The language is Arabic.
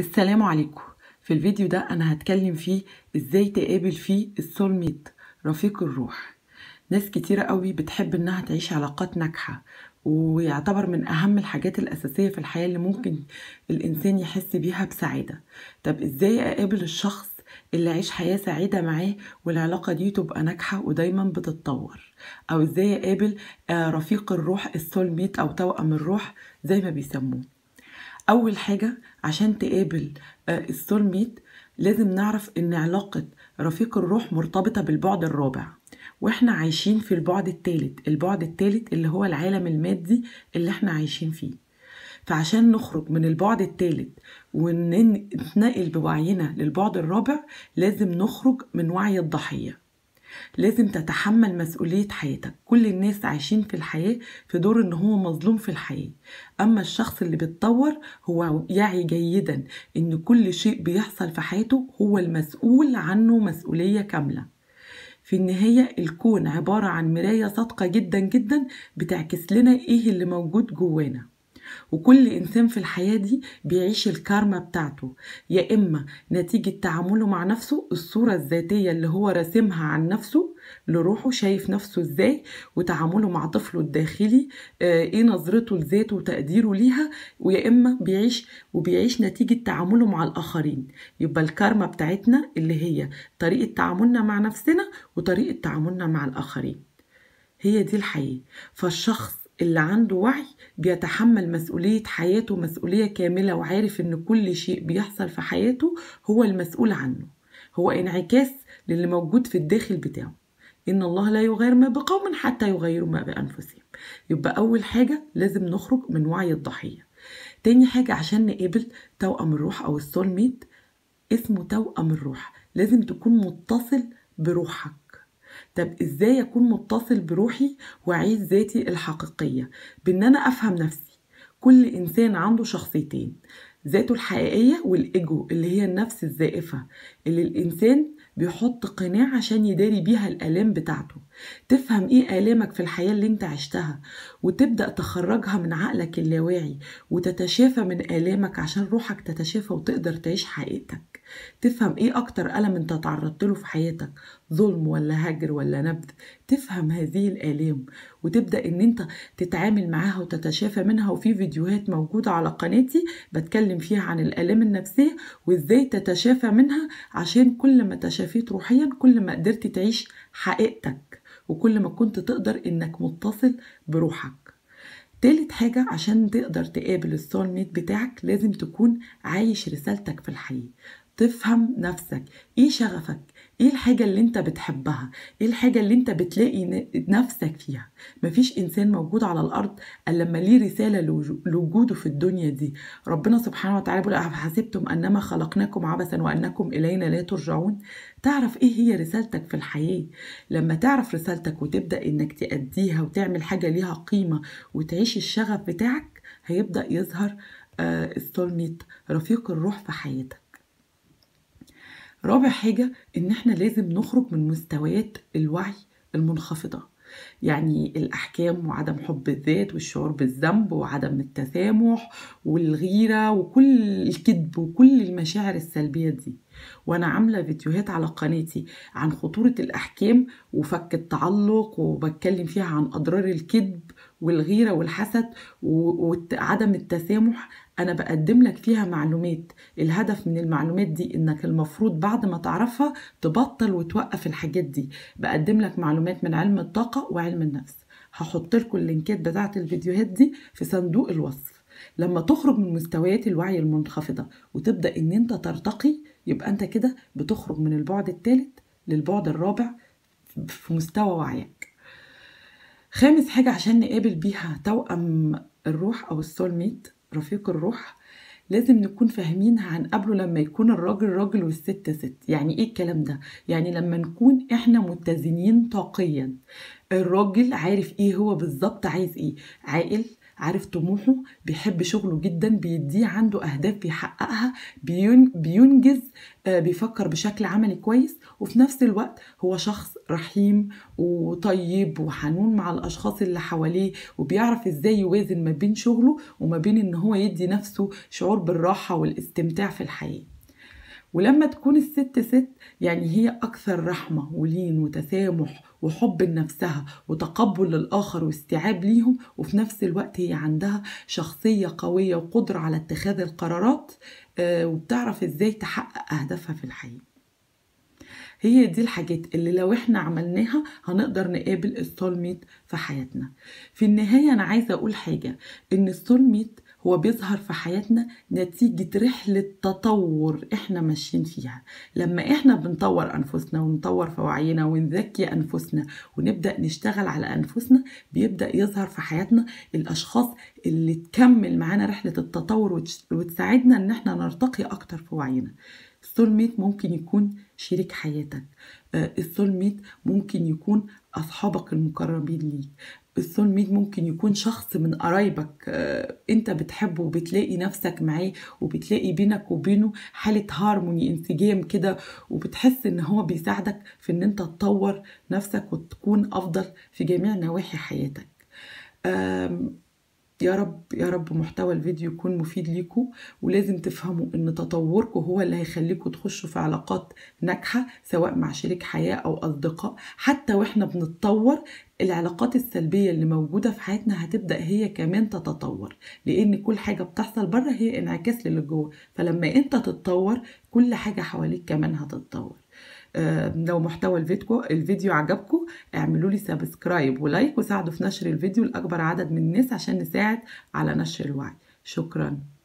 السلام عليكم في الفيديو ده انا هتكلم فيه ازاي تقابل فيه السول ميت رفيق الروح ناس كتيرة قوي بتحب انها تعيش علاقات ناجحة ويعتبر من اهم الحاجات الاساسية في الحياة اللي ممكن الانسان يحس بيها بسعادة طب ازاي اقابل الشخص اللي أعيش حياة سعيدة معاه والعلاقة دي تبقى ناجحة ودايما بتتطور أو إزاي أقابل آه، رفيق الروح السول ميت أو توأم الروح زي ما بيسموه أول حاجة عشان تقابل آه، السول ميت لازم نعرف ان علاقة رفيق الروح مرتبطة بالبعد الرابع واحنا عايشين في البعد التالت البعد التالت اللي هو العالم المادي اللي احنا عايشين فيه فعشان نخرج من البعد التالت ونتنقل بوعينا للبعد الرابع لازم نخرج من وعي الضحيه لازم تتحمل مسؤولية حياتك كل الناس عايشين في الحياة في دور ان هو مظلوم في الحياة اما الشخص اللي بيتطور هو يعي جيدا ان كل شيء بيحصل في حياته هو المسؤول عنه مسؤولية كاملة في النهاية الكون عبارة عن مراية صادقة جدا جدا بتعكس لنا ايه اللي موجود جوانا وكل إنسان في الحياة دي بيعيش الكارما بتاعته يا إما نتيجة تعامله مع نفسه الصورة الذاتية اللي هو راسمها عن نفسه لروحه شايف نفسه إزاي وتعامله مع طفله الداخلي آه، إيه نظرته لذاته وتقديره ليها ويا إما بيعيش وبيعيش نتيجة تعامله مع الآخرين يبقى الكارما بتاعتنا اللي هي طريقة تعاملنا مع نفسنا وطريقة تعاملنا مع الآخرين هي دي الحقيقه فالشخص اللي عنده وعي بيتحمل مسؤولية حياته مسؤولية كاملة وعارف إن كل شيء بيحصل في حياته هو المسؤول عنه هو انعكاس للي موجود في الداخل بتاعه إن الله لا يغير ما بقوم حتى يغيروا ما بأنفسهم يبقى أول حاجة لازم نخرج من وعي الضحية تاني حاجة عشان نقابل توأم الروح أو السول ميت اسمه توأم الروح لازم تكون متصل بروحك طب ازاي اكون متصل بروحي واعيش ذاتي الحقيقيه بان انا افهم نفسي كل انسان عنده شخصيتين ذاته الحقيقيه والايجو اللي هي النفس الزائفه اللي الانسان بيحط قناع عشان يداري بيها الآلام بتاعته تفهم ايه آلامك في الحياة اللي انت عشتها وتبدأ تخرجها من عقلك اللاواعي وتتشافى من آلامك عشان روحك تتشافى وتقدر تعيش حقيقتك تفهم ايه اكتر الم انت تعرضت له في حياتك ظلم ولا هجر ولا نبذ تفهم هذه الالام وتبدا ان انت تتعامل معاها وتتشافى منها وفي فيديوهات موجوده على قناتي بتكلم فيها عن الالام النفسيه وازاي تتشافى منها عشان كل ما تشافيت روحيا كل ما قدرت تعيش حقيقتك وكل ما كنت تقدر انك متصل بروحك تالت حاجة عشان تقدر تقابل السول ميت بتاعك لازم تكون عايش رسالتك في الحياة تفهم نفسك ايه شغفك ايه الحاجة اللي انت بتحبها ايه الحاجة اللي انت بتلاقي نفسك فيها مفيش انسان موجود على الارض الا لما ليه رسالة لوجوده في الدنيا دي ربنا سبحانه وتعالى بيقول حسبتم انما خلقناكم عبثا وانكم الينا لا ترجعون تعرف ايه هي رسالتك في الحياة لما تعرف رسالتك وتبدأ انك تأديها وتعمل حاجة ليها قيمة وتعيش الشغف بتاعك هيبدأ يظهر آه، السولميت رفيق الروح في حياتك رابع حاجة إن إحنا لازم نخرج من مستويات الوعي المنخفضة يعني الأحكام وعدم حب الذات والشعور بالذنب وعدم التسامح والغيرة وكل الكذب وكل المشاعر السلبية دي وأنا عاملة فيديوهات على قناتي عن خطورة الأحكام وفك التعلق وبتكلم فيها عن أضرار الكذب والغيرة والحسد وعدم التسامح أنا بقدم لك فيها معلومات الهدف من المعلومات دي إنك المفروض بعد ما تعرفها تبطل وتوقف الحاجات دي بقدم لك معلومات من علم الطاقة وعلم النفس هحط لكم اللينكات بتاعت الفيديوهات دي في صندوق الوصف لما تخرج من مستويات الوعي المنخفضة وتبدأ إن أنت ترتقي يبقى أنت كده بتخرج من البعد الثالث للبعد الرابع في مستوى وعيك خامس حاجة عشان نقابل بيها توأم الروح أو السول ميت رفيق الروح لازم نكون فاهمين قبله لما يكون الراجل راجل والست ست يعني ايه الكلام ده يعني لما نكون احنا متزنين طاقيا الراجل عارف ايه هو بالظبط عايز ايه عاقل عارف طموحه بيحب شغله جدا بيديه عنده اهداف بيحققها بينجز آه، بيفكر بشكل عملي كويس وفي نفس الوقت هو شخص رحيم وطيب وحنون مع الاشخاص اللي حواليه وبيعرف ازاي يوازن ما بين شغله وما بين ان هو يدي نفسه شعور بالراحه والاستمتاع في الحياه ولما تكون الست ست يعني هي أكثر رحمة ولين وتسامح وحب لنفسها وتقبل للآخر واستيعاب ليهم وفي نفس الوقت هي عندها شخصية قوية وقدرة على اتخاذ القرارات آه، وبتعرف ازاي تحقق أهدافها في الحياة هي دي الحاجات اللي لو احنا عملناها هنقدر نقابل السولميت في حياتنا في النهاية أنا عايزة أقول حاجة إن السولميت هو بيظهر في حياتنا نتيجة رحلة تطور احنا ماشيين فيها لما احنا بنطور انفسنا ونطور في وعينا ونذكي انفسنا ونبدأ نشتغل على انفسنا بيبدأ يظهر في حياتنا الاشخاص اللي تكمل معانا رحلة التطور وتساعدنا ان احنا نرتقي اكتر في وعينا السول ميت ممكن يكون شريك حياتك آه، السول ميت ممكن يكون اصحابك المقربين ليك السول ميت ممكن يكون شخص من قرايبك آه، انت بتحبه وبتلاقي نفسك معاه وبتلاقي بينك وبينه حالة هارموني انسجام كده وبتحس ان هو بيساعدك في ان انت تطور نفسك وتكون افضل في جميع نواحي حياتك يا رب يا رب محتوى الفيديو يكون مفيد ليكم ولازم تفهموا ان تطوركم هو اللي هيخليكم تخشوا في علاقات ناجحه سواء مع شريك حياه او اصدقاء حتى واحنا بنتطور العلاقات السلبيه اللي موجوده في حياتنا هتبدا هي كمان تتطور لان كل حاجه بتحصل بره هي انعكاس للي جوه فلما انت تتطور كل حاجه حواليك كمان هتتطور آه، لو محتوى الفيديو الفيديو عجبكم اعملوا لي سبسكرايب ولايك وساعدوا في نشر الفيديو لاكبر عدد من الناس عشان نساعد على نشر الوعي شكرا